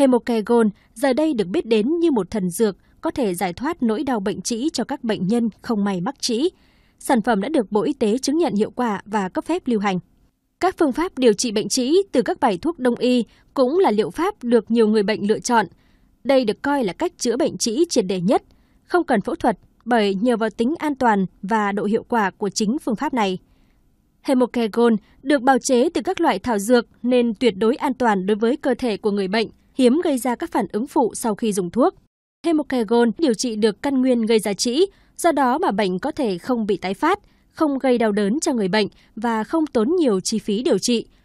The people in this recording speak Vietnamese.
Hemocagon giờ đây được biết đến như một thần dược có thể giải thoát nỗi đau bệnh trĩ cho các bệnh nhân không may mắc trĩ. Sản phẩm đã được Bộ Y tế chứng nhận hiệu quả và cấp phép lưu hành. Các phương pháp điều trị bệnh trĩ từ các bài thuốc đông y cũng là liệu pháp được nhiều người bệnh lựa chọn. Đây được coi là cách chữa bệnh trĩ triệt đề nhất, không cần phẫu thuật bởi nhờ vào tính an toàn và độ hiệu quả của chính phương pháp này. Hemocagon được bào chế từ các loại thảo dược nên tuyệt đối an toàn đối với cơ thể của người bệnh – hiếm gây ra các phản ứng phụ sau khi dùng thuốc. Hemocagon điều trị được căn nguyên gây ra trĩ, do đó mà bệnh có thể không bị tái phát, không gây đau đớn cho người bệnh và không tốn nhiều chi phí điều trị.